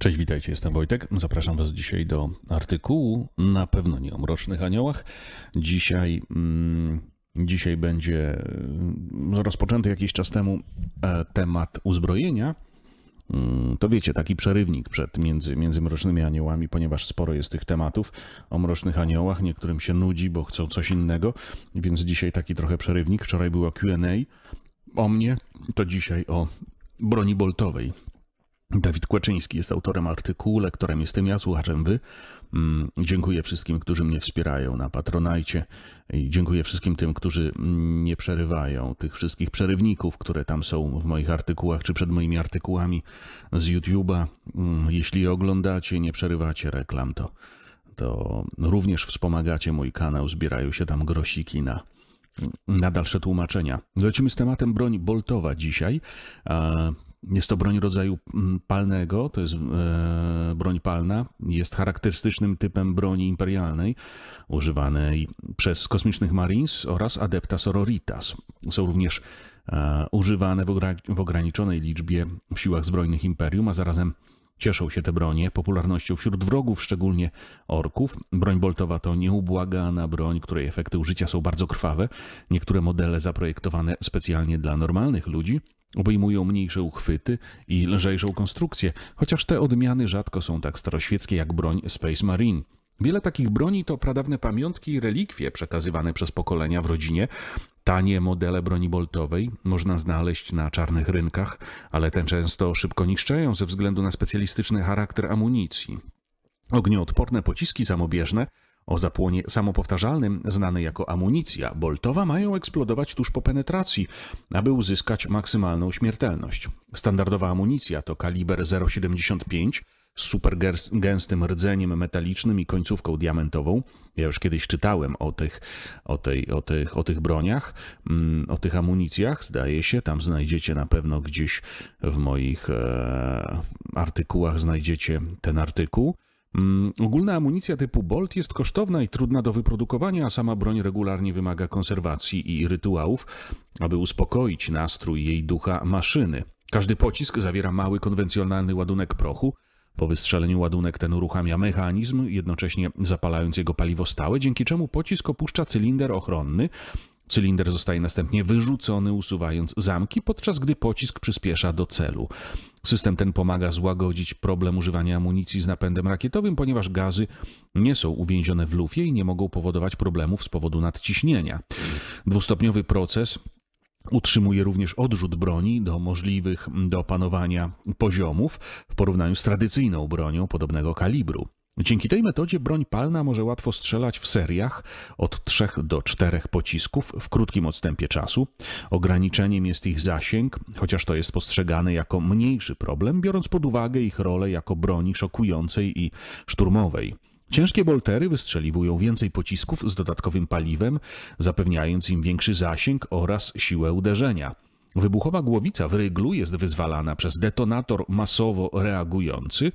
Cześć, witajcie, jestem Wojtek. Zapraszam Was dzisiaj do artykułu na pewno nie o mrocznych aniołach. Dzisiaj, mm, dzisiaj będzie mm, rozpoczęty jakiś czas temu e, temat uzbrojenia. Mm, to wiecie, taki przerywnik przed, między, między mrocznymi aniołami, ponieważ sporo jest tych tematów o mrocznych aniołach. Niektórym się nudzi, bo chcą coś innego, więc dzisiaj taki trochę przerywnik. Wczoraj było QA o mnie, to dzisiaj o broni boltowej. Dawid Kłaczyński jest autorem artykułu, lektorem jestem ja, słuchaczem wy. Mm, dziękuję wszystkim, którzy mnie wspierają na Patronajcie i dziękuję wszystkim tym, którzy mm, nie przerywają tych wszystkich przerywników, które tam są w moich artykułach czy przed moimi artykułami z YouTube'a. Mm, jeśli je oglądacie, nie przerywacie reklam, to, to również wspomagacie mój kanał, zbierają się tam grosiki na, na dalsze tłumaczenia. Lecimy z tematem broń boltowa dzisiaj. Jest to broń rodzaju mm, palnego, to jest e, broń palna, jest charakterystycznym typem broni imperialnej używanej przez kosmicznych Marines oraz Adepta Sororitas. Są również e, używane w ograniczonej liczbie w siłach zbrojnych Imperium, a zarazem Cieszą się te bronie popularnością wśród wrogów, szczególnie orków. Broń boltowa to nieubłagana broń, której efekty użycia są bardzo krwawe. Niektóre modele zaprojektowane specjalnie dla normalnych ludzi, Obejmują mniejsze uchwyty i lżejszą konstrukcję, chociaż te odmiany rzadko są tak staroświeckie jak broń Space Marine. Wiele takich broni to pradawne pamiątki i relikwie przekazywane przez pokolenia w rodzinie. Tanie modele broni boltowej można znaleźć na czarnych rynkach, ale te często szybko niszczają ze względu na specjalistyczny charakter amunicji. Ognioodporne pociski samobieżne o zapłonie samopowtarzalnym, znany jako amunicja boltowa, mają eksplodować tuż po penetracji, aby uzyskać maksymalną śmiertelność. Standardowa amunicja to kaliber 0,75 z supergęstym rdzeniem metalicznym i końcówką diamentową. Ja już kiedyś czytałem o tych, o tej, o tych, o tych broniach, mm, o tych amunicjach, zdaje się. Tam znajdziecie na pewno gdzieś w moich e, artykułach, znajdziecie ten artykuł. Mm, ogólna amunicja typu Bolt jest kosztowna i trudna do wyprodukowania, a sama broń regularnie wymaga konserwacji i rytuałów, aby uspokoić nastrój jej ducha maszyny. Każdy pocisk zawiera mały konwencjonalny ładunek prochu. Po wystrzeleniu ładunek ten uruchamia mechanizm, jednocześnie zapalając jego paliwo stałe, dzięki czemu pocisk opuszcza cylinder ochronny, Cylinder zostaje następnie wyrzucony, usuwając zamki, podczas gdy pocisk przyspiesza do celu. System ten pomaga złagodzić problem używania amunicji z napędem rakietowym, ponieważ gazy nie są uwięzione w lufie i nie mogą powodować problemów z powodu nadciśnienia. Dwustopniowy proces Utrzymuje również odrzut broni do możliwych do opanowania poziomów w porównaniu z tradycyjną bronią podobnego kalibru. Dzięki tej metodzie broń palna może łatwo strzelać w seriach od 3 do 4 pocisków w krótkim odstępie czasu. Ograniczeniem jest ich zasięg, chociaż to jest postrzegane jako mniejszy problem, biorąc pod uwagę ich rolę jako broni szokującej i szturmowej. Ciężkie boltery wystrzeliwują więcej pocisków z dodatkowym paliwem, zapewniając im większy zasięg oraz siłę uderzenia. Wybuchowa głowica w ryglu jest wyzwalana przez detonator masowo reagujący,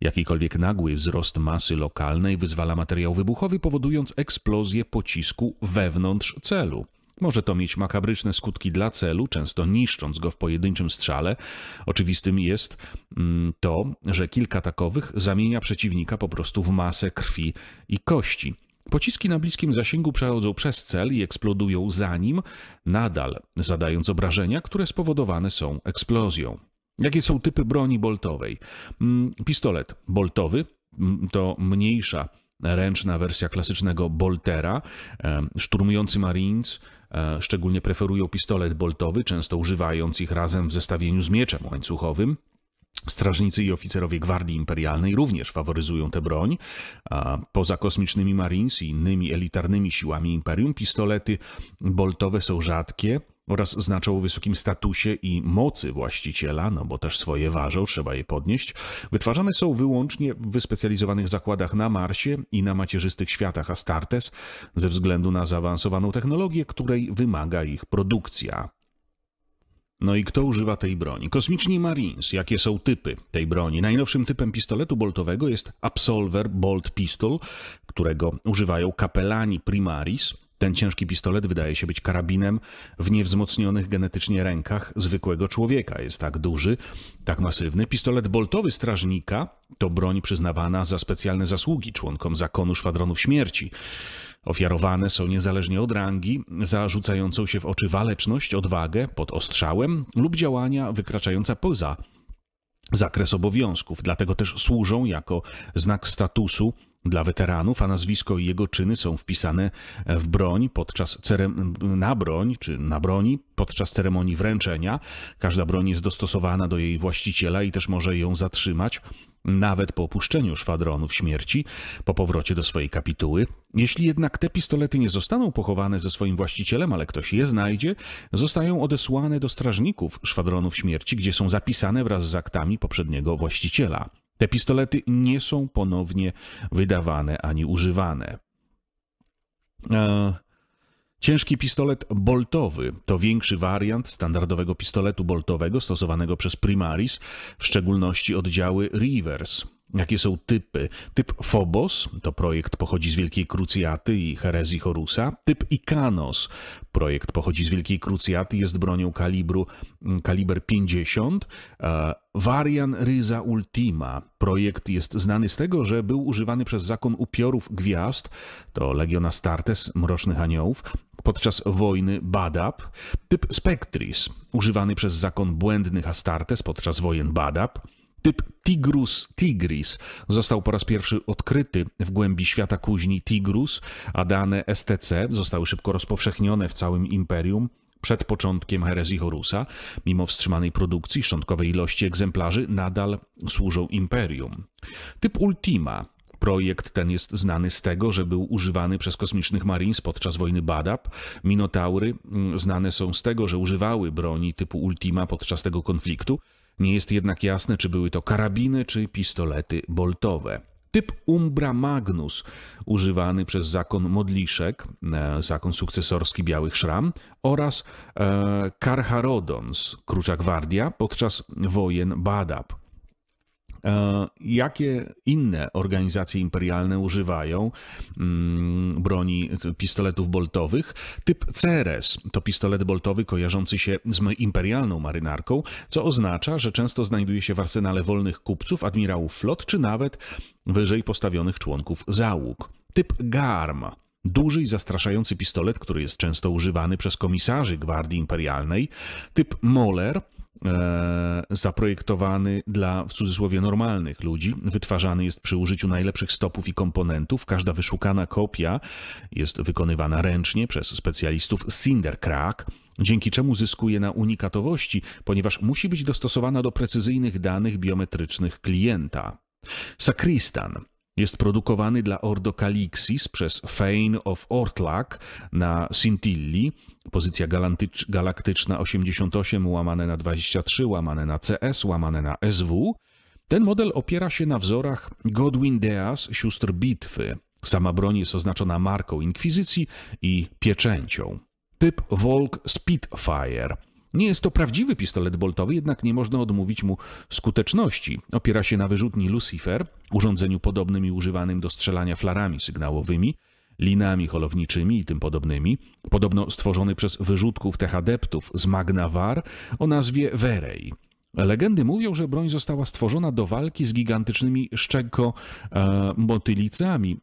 Jakikolwiek nagły wzrost masy lokalnej wyzwala materiał wybuchowy, powodując eksplozję pocisku wewnątrz celu. Może to mieć makabryczne skutki dla celu, często niszcząc go w pojedynczym strzale. Oczywistym jest mm, to, że kilka takowych zamienia przeciwnika po prostu w masę krwi i kości. Pociski na bliskim zasięgu przechodzą przez cel i eksplodują za nim, nadal zadając obrażenia, które spowodowane są eksplozją. Jakie są typy broni boltowej? Mm, pistolet boltowy mm, to mniejsza ręczna wersja klasycznego boltera. Szturmujący Marines e, szczególnie preferują pistolet boltowy, często używając ich razem w zestawieniu z mieczem łańcuchowym. Strażnicy i oficerowie Gwardii Imperialnej również faworyzują tę broń. poza kosmicznymi Marines i innymi elitarnymi siłami Imperium, pistolety boltowe są rzadkie, oraz znaczą o wysokim statusie i mocy właściciela, no bo też swoje ważą, trzeba je podnieść, wytwarzane są wyłącznie w wyspecjalizowanych zakładach na Marsie i na macierzystych światach Astartes ze względu na zaawansowaną technologię, której wymaga ich produkcja. No i kto używa tej broni? Kosmiczni Marines. Jakie są typy tej broni? Najnowszym typem pistoletu boltowego jest Absolver Bolt Pistol, którego używają kapelani Primaris, ten ciężki pistolet wydaje się być karabinem w niewzmocnionych genetycznie rękach zwykłego człowieka. Jest tak duży, tak masywny. Pistolet boltowy strażnika to broń przyznawana za specjalne zasługi członkom zakonu szwadronów śmierci. Ofiarowane są niezależnie od rangi za rzucającą się w oczy waleczność, odwagę pod ostrzałem lub działania wykraczająca poza zakres obowiązków, dlatego też służą jako znak statusu dla weteranów, a nazwisko i jego czyny są wpisane w broń podczas na broń czy na broni podczas ceremonii wręczenia. Każda broń jest dostosowana do jej właściciela i też może ją zatrzymać nawet po opuszczeniu szwadronów śmierci, po powrocie do swojej kapituły. Jeśli jednak te pistolety nie zostaną pochowane ze swoim właścicielem, ale ktoś je znajdzie, zostają odesłane do strażników szwadronów śmierci, gdzie są zapisane wraz z aktami poprzedniego właściciela. Te pistolety nie są ponownie wydawane ani używane. E Ciężki pistolet boltowy to większy wariant standardowego pistoletu boltowego stosowanego przez Primaris, w szczególności oddziały Reavers. Jakie są typy? Typ Phobos, to projekt pochodzi z Wielkiej Krucjaty i herezji Horusa. Typ Ikanos, projekt pochodzi z Wielkiej Krucjaty, jest bronią kalibru mm, kaliber 50. Varian e, Ryza Ultima. Projekt jest znany z tego, że był używany przez Zakon Upiorów Gwiazd, to Legion Astartes, Mrocznych Aniołów, podczas wojny Badab, typ Spectris, używany przez zakon błędnych Astartes podczas wojen Badab, Typ Tigrus tigris został po raz pierwszy odkryty w głębi świata kuźni Tigrus, a dane STC zostały szybko rozpowszechnione w całym imperium przed początkiem herezji Horusa. Mimo wstrzymanej produkcji szczątkowej ilości egzemplarzy nadal służą imperium. Typ Ultima Projekt ten jest znany z tego, że był używany przez kosmicznych Marines podczas wojny Badab. Minotaury mm, znane są z tego, że używały broni typu Ultima podczas tego konfliktu. Nie jest jednak jasne, czy były to karabiny czy pistolety boltowe. Typ Umbra Magnus, używany przez zakon Modliszek, e, zakon sukcesorski Białych Szram oraz e, Karcharodons, Krucza Gwardia, podczas wojen Badab. E, jakie inne organizacje imperialne używają mm, broni pistoletów boltowych? Typ Ceres to pistolet boltowy kojarzący się z imperialną marynarką, co oznacza, że często znajduje się w arsenale wolnych kupców, admirałów flot, czy nawet wyżej postawionych członków załóg. Typ Garm Duży i zastraszający pistolet, który jest często używany przez komisarzy Gwardii Imperialnej, typ Moller, E, zaprojektowany dla w cudzysłowie normalnych ludzi, wytwarzany jest przy użyciu najlepszych stopów i komponentów. Każda wyszukana kopia jest wykonywana ręcznie przez specjalistów Cindercrack, dzięki czemu zyskuje na unikatowości, ponieważ musi być dostosowana do precyzyjnych danych biometrycznych klienta. Sakristan jest produkowany dla Ordo Calixis przez Fane of Ortlak na Sintilli, pozycja galaktyczna 88 łamane na 23 łamane na CS łamane na SW. Ten model opiera się na wzorach Godwin Deas, sióstr bitwy. Sama broń jest oznaczona marką inkwizycji i pieczęcią. Typ Volk Spitfire – nie jest to prawdziwy pistolet boltowy, jednak nie można odmówić mu skuteczności. Opiera się na wyrzutni Lucifer, urządzeniu podobnym i używanym do strzelania flarami sygnałowymi, linami holowniczymi i tym podobnymi, podobno stworzony przez wyrzutków tych adeptów z Magna War o nazwie Verei. Legendy mówią, że broń została stworzona do walki z gigantycznymi szczeko e,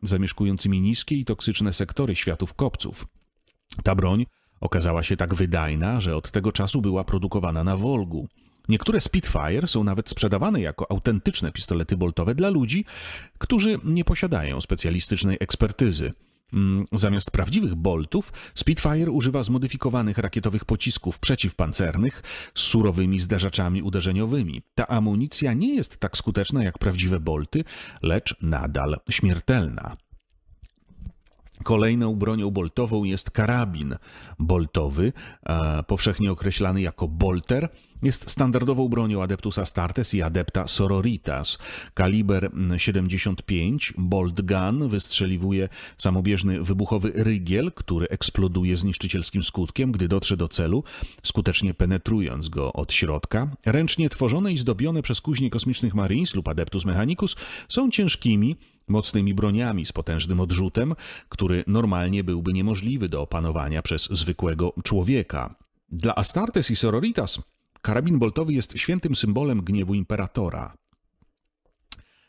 zamieszkującymi niskie i toksyczne sektory światów kopców. Ta broń Okazała się tak wydajna, że od tego czasu była produkowana na Wolgu. Niektóre Spitfire są nawet sprzedawane jako autentyczne pistolety boltowe dla ludzi, którzy nie posiadają specjalistycznej ekspertyzy. Mm, zamiast prawdziwych boltów, Spitfire używa zmodyfikowanych rakietowych pocisków przeciwpancernych z surowymi zderzaczami uderzeniowymi. Ta amunicja nie jest tak skuteczna jak prawdziwe bolty, lecz nadal śmiertelna. Kolejną bronią boltową jest karabin boltowy, powszechnie określany jako bolter. Jest standardową bronią Adeptus Astartes i Adepta Sororitas. Kaliber 75 Bolt Gun wystrzeliwuje samobieżny wybuchowy rygiel, który eksploduje zniszczycielskim skutkiem, gdy dotrze do celu, skutecznie penetrując go od środka. Ręcznie tworzone i zdobione przez kuźni kosmicznych Marines lub Adeptus Mechanicus są ciężkimi, mocnymi broniami z potężnym odrzutem, który normalnie byłby niemożliwy do opanowania przez zwykłego człowieka. Dla Astartes i Sororitas karabin boltowy jest świętym symbolem gniewu imperatora.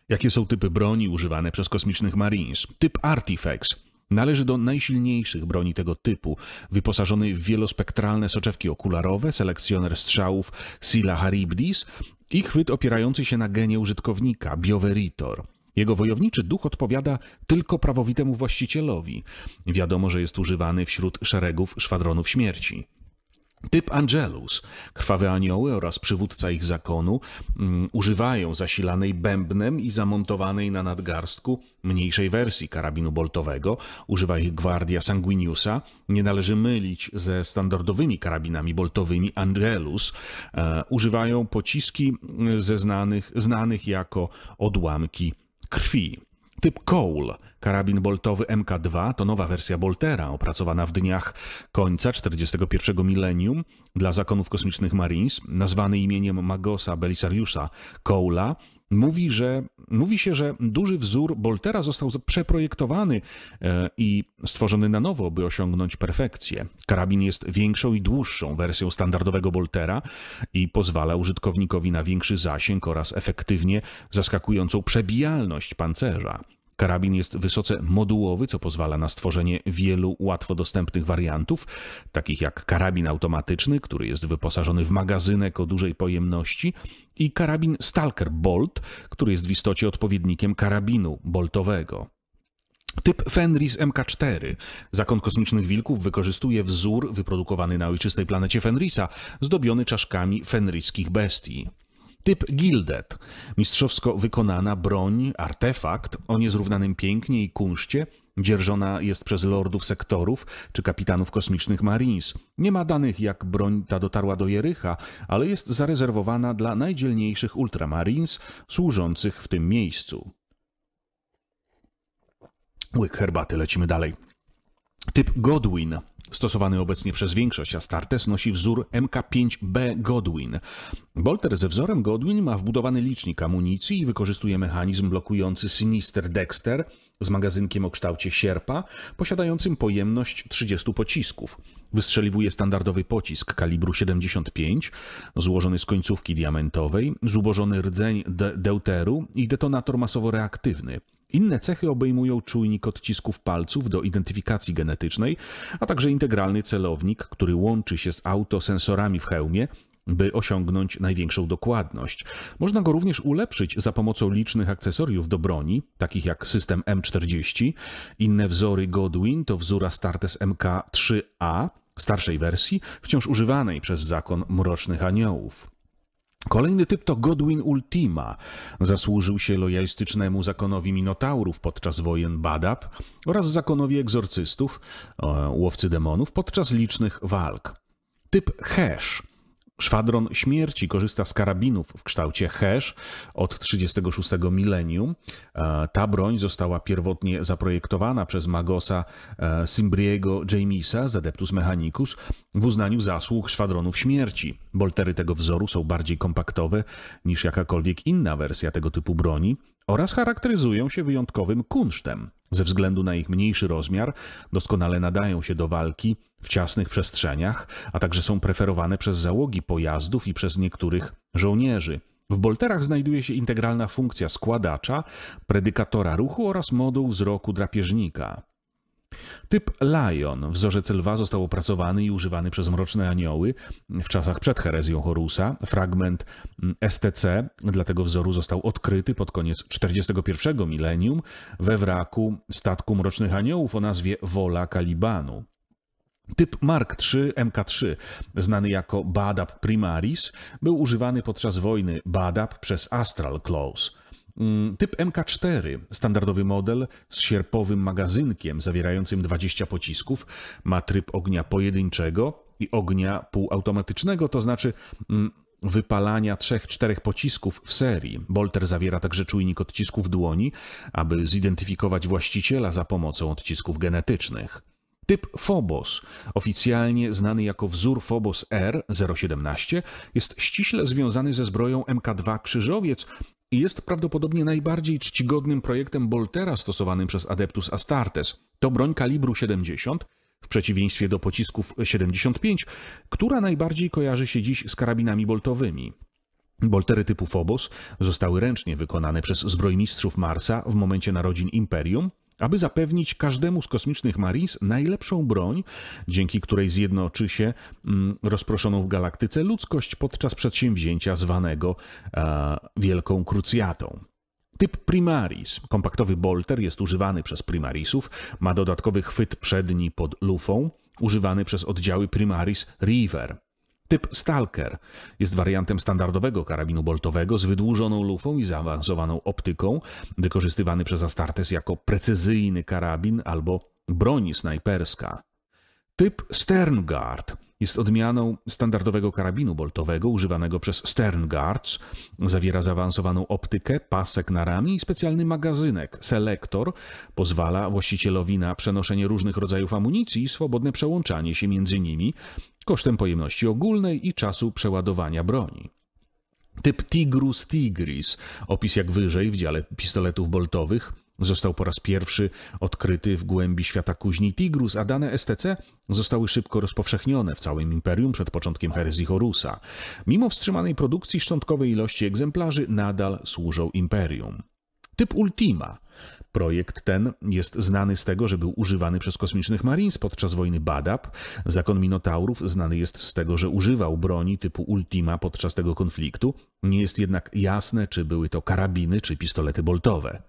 Jakie są typy broni używane przez kosmicznych Marines? Typ Artifex należy do najsilniejszych broni tego typu, wyposażony w wielospektralne soczewki okularowe, selekcjoner strzałów Sila Haribdis i chwyt opierający się na genie użytkownika, bioweritor. Jego wojowniczy duch odpowiada tylko prawowitemu właścicielowi. Wiadomo, że jest używany wśród szeregów szwadronów śmierci. Typ Angelus, krwawe anioły oraz przywódca ich zakonu um, używają zasilanej bębnem i zamontowanej na nadgarstku mniejszej wersji karabinu boltowego. Używa ich gwardia Sanguiniusa. Nie należy mylić ze standardowymi karabinami boltowymi Angelus. E, używają pociski mm, ze znanych, znanych jako odłamki krwi. Typ Cole, karabin boltowy MK2, to nowa wersja Boltera, opracowana w dniach końca 41 milenium dla zakonów kosmicznych Marines, nazwany imieniem Magosa Belisariusa Cole'a, mówi, że mówi się, że duży wzór Boltera został przeprojektowany e, i stworzony na nowo, by osiągnąć perfekcję. Karabin jest większą i dłuższą wersją standardowego Boltera i pozwala użytkownikowi na większy zasięg oraz efektywnie zaskakującą przebijalność pancerza. Karabin jest wysoce modułowy, co pozwala na stworzenie wielu łatwo dostępnych wariantów, takich jak karabin automatyczny, który jest wyposażony w magazynek o dużej pojemności i karabin Stalker Bolt, który jest w istocie odpowiednikiem karabinu boltowego. Typ Fenris MK4. Zakon Kosmicznych Wilków wykorzystuje wzór wyprodukowany na ojczystej planecie Fenrisa, zdobiony czaszkami fenryjskich bestii. Typ Gilded. Mistrzowsko wykonana broń, artefakt o niezrównanym pięknie i kunszcie, dzierżona jest przez lordów sektorów czy kapitanów kosmicznych Marines. Nie ma danych, jak broń ta dotarła do Jericha, ale jest zarezerwowana dla najdzielniejszych Ultramarines służących w tym miejscu. Łyk herbaty, lecimy dalej. Typ Godwin, stosowany obecnie przez większość Astartes, nosi wzór MK5B Godwin. Bolter ze wzorem Godwin ma wbudowany licznik amunicji i wykorzystuje mechanizm blokujący Sinister Dexter z magazynkiem o kształcie sierpa, posiadającym pojemność 30 pocisków. Wystrzeliwuje standardowy pocisk kalibru 75, złożony z końcówki diamentowej, zubożony rdzeń de deuteru i detonator masowo reaktywny. Inne cechy obejmują czujnik odcisków palców do identyfikacji genetycznej, a także integralny celownik, który łączy się z autosensorami w hełmie, by osiągnąć największą dokładność. Można go również ulepszyć za pomocą licznych akcesoriów do broni, takich jak system M40. Inne wzory Godwin to wzór Astartes MK3A, starszej wersji, wciąż używanej przez Zakon Mrocznych Aniołów. Kolejny typ to Godwin Ultima. Zasłużył się lojalistycznemu zakonowi Minotaurów podczas wojen Badab oraz zakonowi egzorcystów, e, łowcy demonów podczas licznych walk. Typ Hesh. Szwadron Śmierci korzysta z karabinów w kształcie Hesz od 36 milenium. E, ta broń została pierwotnie zaprojektowana przez Magosa Simbriego e, Jamisa z Adeptus Mechanicus w uznaniu zasług Szwadronów Śmierci. Boltery tego wzoru są bardziej kompaktowe niż jakakolwiek inna wersja tego typu broni oraz charakteryzują się wyjątkowym kunsztem. Ze względu na ich mniejszy rozmiar doskonale nadają się do walki w ciasnych przestrzeniach, a także są preferowane przez załogi pojazdów i przez niektórych żołnierzy. W bolterach znajduje się integralna funkcja składacza, predykatora ruchu oraz moduł wzroku drapieżnika. Typ Lion, wzorzec lwa, został opracowany i używany przez Mroczne Anioły w czasach przed herezją Horusa. Fragment mm, STC dla tego wzoru został odkryty pod koniec 41 milenium we wraku statku Mrocznych Aniołów o nazwie Wola Kalibanu. Typ Mark III MK3, znany jako Badab Primaris, był używany podczas wojny Badab przez Astral Close. Mm, typ MK4, standardowy model z sierpowym magazynkiem zawierającym 20 pocisków, ma tryb ognia pojedynczego i ognia półautomatycznego, to znaczy mm, wypalania trzech, czterech pocisków w serii. Bolter zawiera także czujnik odcisków dłoni, aby zidentyfikować właściciela za pomocą odcisków genetycznych. Typ Phobos, oficjalnie znany jako wzór Phobos R017, jest ściśle związany ze zbroją MK2 Krzyżowiec, jest prawdopodobnie najbardziej czcigodnym projektem Boltera stosowanym przez Adeptus Astartes. To broń kalibru 70, w przeciwieństwie do pocisków 75, która najbardziej kojarzy się dziś z karabinami boltowymi. Boltery typu Phobos zostały ręcznie wykonane przez zbrojmistrzów Marsa w momencie narodzin Imperium, aby zapewnić każdemu z kosmicznych Marines najlepszą broń, dzięki której zjednoczy się mm, rozproszoną w galaktyce ludzkość podczas przedsięwzięcia zwanego e, Wielką Krucjatą. Typ Primaris. Kompaktowy bolter jest używany przez Primarisów, ma dodatkowy chwyt przedni pod lufą, używany przez oddziały Primaris River. Typ Stalker jest wariantem standardowego karabinu boltowego z wydłużoną lufą i zaawansowaną optyką, wykorzystywany przez Astartes jako precyzyjny karabin albo broń snajperska. Typ Sternguard jest odmianą standardowego karabinu boltowego używanego przez Sternguards. Zawiera zaawansowaną optykę, pasek na ramię i specjalny magazynek. Selektor pozwala właścicielowi na przenoszenie różnych rodzajów amunicji i swobodne przełączanie się między nimi kosztem pojemności ogólnej i czasu przeładowania broni. Typ Tigrus tigris, opis jak wyżej w dziale pistoletów boltowych, został po raz pierwszy odkryty w głębi świata kuźni Tigrus, a dane STC zostały szybko rozpowszechnione w całym imperium przed początkiem herezji Horusa. Mimo wstrzymanej produkcji szczątkowej ilości egzemplarzy nadal służą imperium. Typ Ultima Projekt ten jest znany z tego, że był używany przez kosmicznych Marines podczas wojny Badab. Zakon Minotaurów znany jest z tego, że używał broni typu Ultima podczas tego konfliktu. Nie jest jednak jasne, czy były to karabiny czy pistolety boltowe.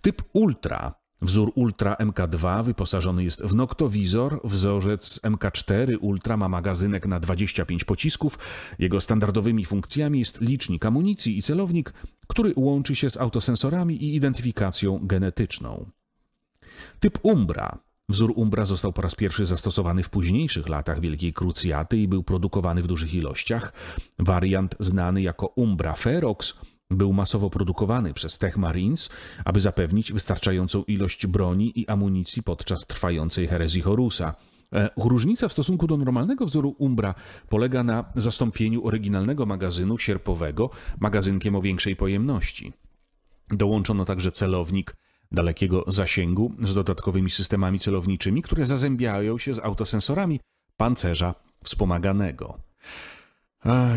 Typ Ultra Wzór Ultra MK2 wyposażony jest w noktowizor, wzorzec MK4 Ultra ma magazynek na 25 pocisków. Jego standardowymi funkcjami jest licznik amunicji i celownik, który łączy się z autosensorami i identyfikacją genetyczną. Typ Umbra. Wzór Umbra został po raz pierwszy zastosowany w późniejszych latach Wielkiej Krucjaty i był produkowany w dużych ilościach. Wariant znany jako Umbra Ferox – był masowo produkowany przez Tech Marines, aby zapewnić wystarczającą ilość broni i amunicji podczas trwającej herezji Horusa. E, różnica w stosunku do normalnego wzoru Umbra polega na zastąpieniu oryginalnego magazynu sierpowego magazynkiem o większej pojemności. Dołączono także celownik dalekiego zasięgu z dodatkowymi systemami celowniczymi, które zazębiają się z autosensorami pancerza wspomaganego.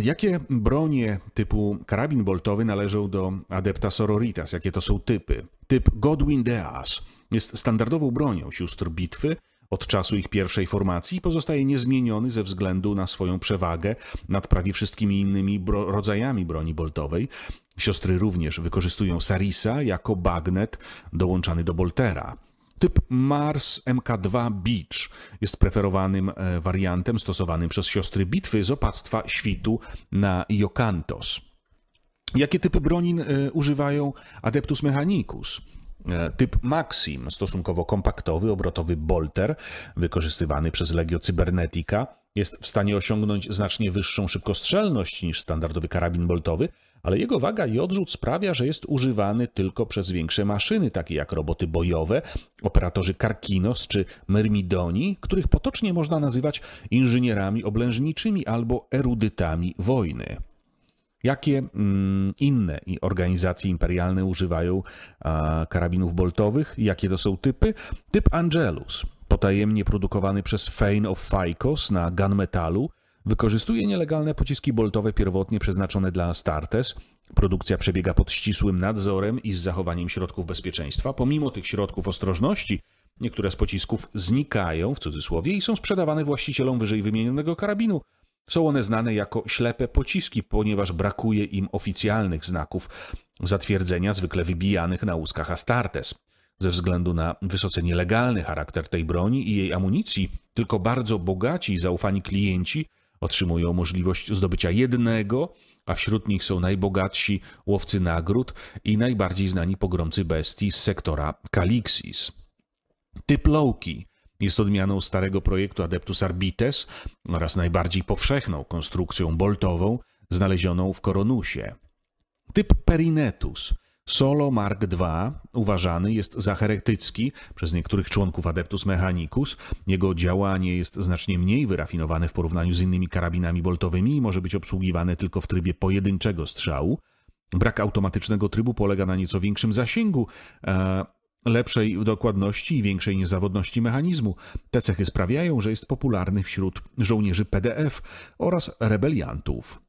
Jakie bronie typu karabin boltowy należą do adepta sororitas? Jakie to są typy? Typ Godwin Deas jest standardową bronią sióstr bitwy od czasu ich pierwszej formacji i pozostaje niezmieniony ze względu na swoją przewagę nad prawie wszystkimi innymi bro rodzajami broni boltowej. Siostry również wykorzystują Sarisa jako bagnet dołączany do boltera. Typ Mars MK2 Beach jest preferowanym e, wariantem stosowanym przez siostry bitwy z opactwa świtu na Jokantos. Jakie typy broni e, używają Adeptus Mechanicus? E, typ Maxim, stosunkowo kompaktowy, obrotowy bolter, wykorzystywany przez Legio Cybernetica, jest w stanie osiągnąć znacznie wyższą szybkostrzelność niż standardowy karabin boltowy, ale jego waga i odrzut sprawia, że jest używany tylko przez większe maszyny, takie jak roboty bojowe, operatorzy Karkinos czy Myrmidoni, których potocznie można nazywać inżynierami oblężniczymi albo erudytami wojny. Jakie mm, inne organizacje imperialne używają karabinów boltowych? Jakie to są typy? Typ Angelus, potajemnie produkowany przez Fane of Phycos na gunmetalu, Wykorzystuje nielegalne pociski boltowe pierwotnie przeznaczone dla Astartes. Produkcja przebiega pod ścisłym nadzorem i z zachowaniem środków bezpieczeństwa. Pomimo tych środków ostrożności, niektóre z pocisków znikają, w cudzysłowie, i są sprzedawane właścicielom wyżej wymienionego karabinu. Są one znane jako ślepe pociski, ponieważ brakuje im oficjalnych znaków zatwierdzenia, zwykle wybijanych na łuskach Astartes. Ze względu na wysoce nielegalny charakter tej broni i jej amunicji, tylko bardzo bogaci i zaufani klienci Otrzymują możliwość zdobycia jednego, a wśród nich są najbogatsi łowcy nagród i najbardziej znani pogromcy bestii z sektora Calixis. Typ Loki jest odmianą starego projektu Adeptus Arbites oraz najbardziej powszechną konstrukcją boltową znalezioną w Koronusie. Typ Perinetus – Solo Mark II uważany jest za heretycki przez niektórych członków Adeptus Mechanicus. Jego działanie jest znacznie mniej wyrafinowane w porównaniu z innymi karabinami boltowymi i może być obsługiwane tylko w trybie pojedynczego strzału. Brak automatycznego trybu polega na nieco większym zasięgu, e, lepszej dokładności i większej niezawodności mechanizmu. Te cechy sprawiają, że jest popularny wśród żołnierzy PDF oraz rebeliantów.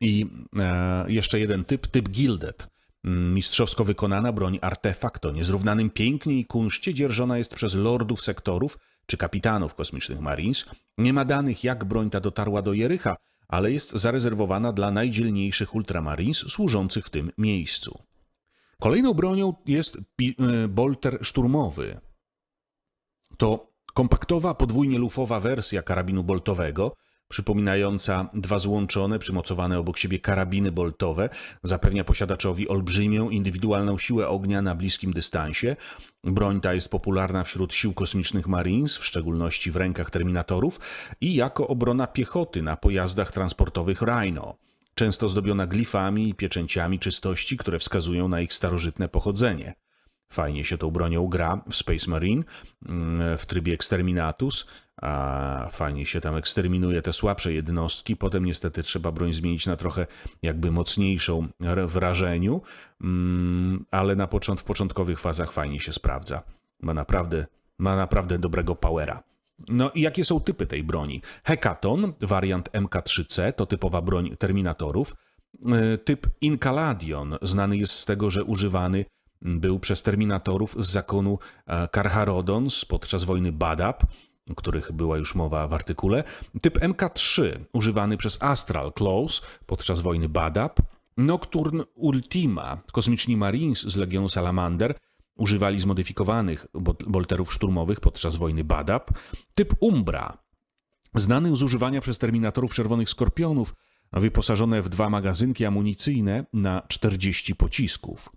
I e, jeszcze jeden typ, typ Gilded. Mistrzowsko wykonana broń artefakt o niezrównanym pięknie i kunszcie dzierżona jest przez lordów sektorów czy kapitanów kosmicznych Marines. Nie ma danych, jak broń ta dotarła do Jericha, ale jest zarezerwowana dla najdzielniejszych Ultramarines służących w tym miejscu. Kolejną bronią jest e, bolter szturmowy. To kompaktowa, podwójnie lufowa wersja karabinu boltowego – przypominająca dwa złączone, przymocowane obok siebie karabiny boltowe, zapewnia posiadaczowi olbrzymią indywidualną siłę ognia na bliskim dystansie. Broń ta jest popularna wśród sił kosmicznych Marines, w szczególności w rękach terminatorów, i jako obrona piechoty na pojazdach transportowych Rhino często zdobiona glifami i pieczęciami czystości, które wskazują na ich starożytne pochodzenie. Fajnie się tą bronią gra w Space Marine mm, w trybie Exterminatus, a fajnie się tam eksterminuje te słabsze jednostki. Potem niestety trzeba broń zmienić na trochę jakby mocniejszą wrażeniu, mm, ale na począt, w początkowych fazach fajnie się sprawdza. Ma naprawdę, ma naprawdę dobrego powera. No i jakie są typy tej broni? Hekaton, wariant MK3C, to typowa broń Terminatorów. E, typ Incaladion, znany jest z tego, że używany był przez Terminatorów z zakonu e, Karharodons podczas wojny Badab o których była już mowa w artykule, typ MK3, używany przez Astral Close podczas wojny Badab, Nocturne Ultima, kosmiczni Marines z Legionu Salamander, używali zmodyfikowanych bolterów szturmowych podczas wojny Badab, typ Umbra, znany z używania przez terminatorów czerwonych skorpionów, wyposażone w dwa magazynki amunicyjne na 40 pocisków.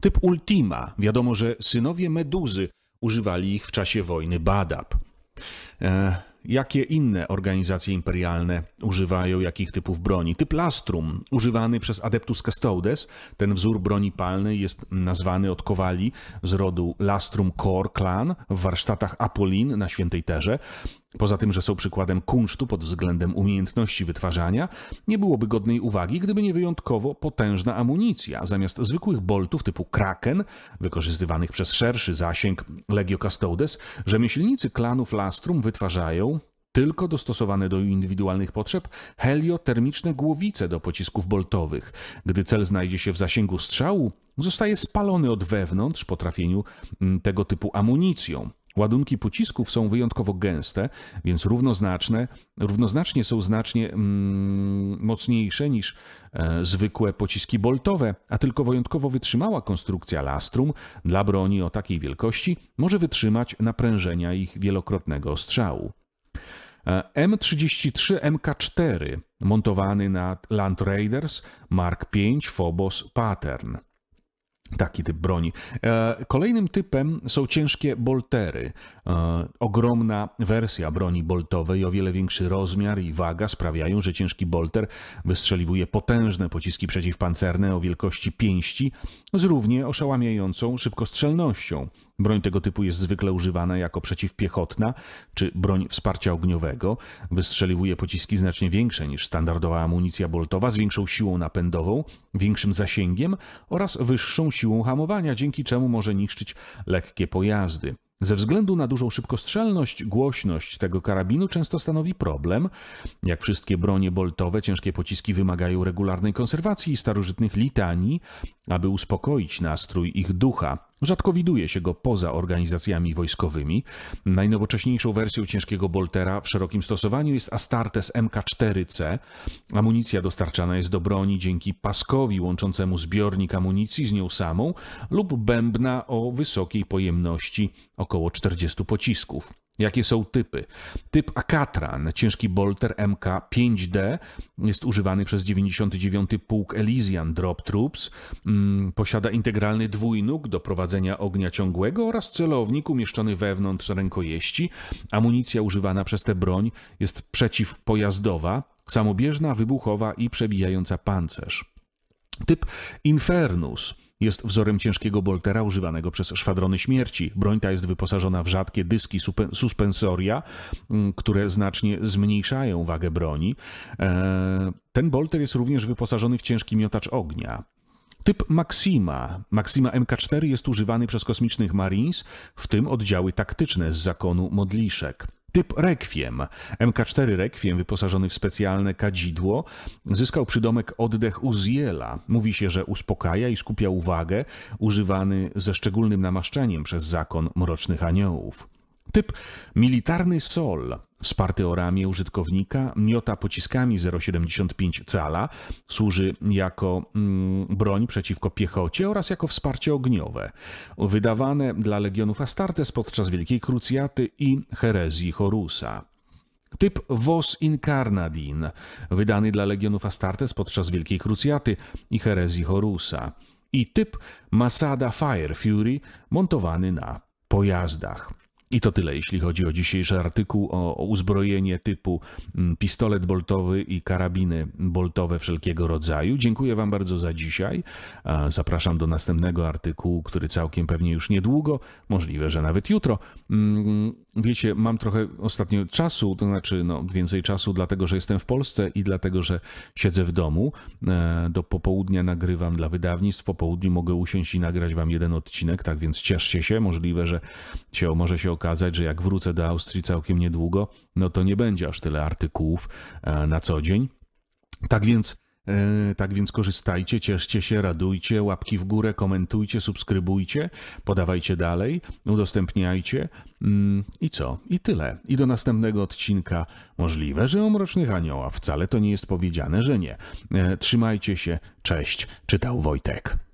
Typ Ultima, wiadomo, że synowie Meduzy używali ich w czasie wojny Badab. E, jakie inne organizacje imperialne używają jakich typów broni? Typ lastrum, używany przez Adeptus Custodes, ten wzór broni palnej jest nazwany od kowali z rodu Lastrum Core Clan w warsztatach Apollin na Świętej Terze. Poza tym, że są przykładem kunsztu pod względem umiejętności wytwarzania, nie byłoby godnej uwagi, gdyby nie wyjątkowo potężna amunicja. Zamiast zwykłych boltów typu Kraken, wykorzystywanych przez szerszy zasięg Legio Custodes, rzemieślnicy klanów Lastrum wytwarzają tylko dostosowane do indywidualnych potrzeb heliotermiczne głowice do pocisków boltowych. Gdy cel znajdzie się w zasięgu strzału, zostaje spalony od wewnątrz po trafieniu mm, tego typu amunicją. Ładunki pocisków są wyjątkowo gęste, więc równoznaczne, równoznacznie są znacznie mm, mocniejsze niż e, zwykłe pociski boltowe, a tylko wyjątkowo wytrzymała konstrukcja lastrum dla broni o takiej wielkości może wytrzymać naprężenia ich wielokrotnego strzału. M33 e, MK4 montowany na Land Raiders Mark V Phobos Pattern. Taki typ broni. E, kolejnym typem są ciężkie boltery. E, ogromna wersja broni boltowej, o wiele większy rozmiar i waga sprawiają, że ciężki bolter wystrzeliwuje potężne pociski przeciwpancerne o wielkości pięści z równie oszałamiającą szybkostrzelnością. Broń tego typu jest zwykle używana jako przeciwpiechotna czy broń wsparcia ogniowego. Wystrzeliwuje pociski znacznie większe niż standardowa amunicja boltowa, z większą siłą napędową, większym zasięgiem oraz wyższą siłą hamowania, dzięki czemu może niszczyć lekkie pojazdy. Ze względu na dużą szybkostrzelność, głośność tego karabinu często stanowi problem. Jak wszystkie bronie boltowe, ciężkie pociski wymagają regularnej konserwacji i starożytnych litanii, aby uspokoić nastrój ich ducha. Rzadko widuje się go poza organizacjami wojskowymi. Najnowocześniejszą wersją ciężkiego boltera w szerokim stosowaniu jest Astartes MK4C. Amunicja dostarczana jest do broni dzięki paskowi łączącemu zbiornik amunicji z nią samą lub bębna o wysokiej pojemności około 40 pocisków. Jakie są typy? Typ Akatran, ciężki bolter MK5D, jest używany przez 99. Pułk Elysian Drop Troops. Mm, posiada integralny dwójnóg do prowadzenia ognia ciągłego oraz celownik umieszczony wewnątrz rękojeści. Amunicja używana przez tę broń jest przeciwpojazdowa, samobieżna, wybuchowa i przebijająca pancerz. Typ Infernus jest wzorem ciężkiego boltera używanego przez szwadrony śmierci. Broń ta jest wyposażona w rzadkie dyski suspensoria, mm, które znacznie zmniejszają wagę broni. E, ten bolter jest również wyposażony w ciężki miotacz ognia. Typ Maxima. Maxima MK4 jest używany przez kosmicznych Marines, w tym oddziały taktyczne z zakonu modliszek. Typ Requiem. MK4 Requiem, wyposażony w specjalne kadzidło, zyskał przydomek oddech Uziela. Mówi się, że uspokaja i skupia uwagę, używany ze szczególnym namaszczeniem przez zakon Mrocznych Aniołów. Typ Militarny Sol wsparty o ramię użytkownika, miota pociskami 0,75 cala, służy jako mm, broń przeciwko piechocie oraz jako wsparcie ogniowe. Wydawane dla legionów Astartes podczas Wielkiej Krucjaty i herezji Horusa. Typ Vos Incarnadin, wydany dla legionów Astartes podczas Wielkiej Krucjaty i herezji Horusa. I typ Masada Fire Fury, montowany na pojazdach. I to tyle, jeśli chodzi o dzisiejszy artykuł, o, uzbrojenie typu mm, pistolet boltowy i karabiny boltowe wszelkiego rodzaju. Dziękuję Wam bardzo za dzisiaj. Zapraszam do następnego artykułu, który całkiem pewnie już niedługo, możliwe, że nawet jutro. Mm, wiecie, mam trochę ostatnio czasu, to znaczy no, więcej czasu, dlatego że jestem w Polsce i dlatego, że siedzę w domu. E, do popołudnia nagrywam dla wydawnictw, po południu mogę usiąść i nagrać Wam jeden odcinek, tak więc cieszcie się. Możliwe, że się, może się okazać, okazać, że jak wrócę do Austrii całkiem niedługo, no to nie będzie aż tyle artykułów e, na co dzień. Tak więc, e, tak więc korzystajcie, cieszcie się, radujcie, łapki w górę, komentujcie, subskrybujcie, podawajcie dalej, udostępniajcie. Mm, I co? I tyle. I do następnego odcinka. Możliwe, że o Mrocznych aniołach Wcale to nie jest powiedziane, że nie. E, trzymajcie się. Cześć. Czytał Wojtek.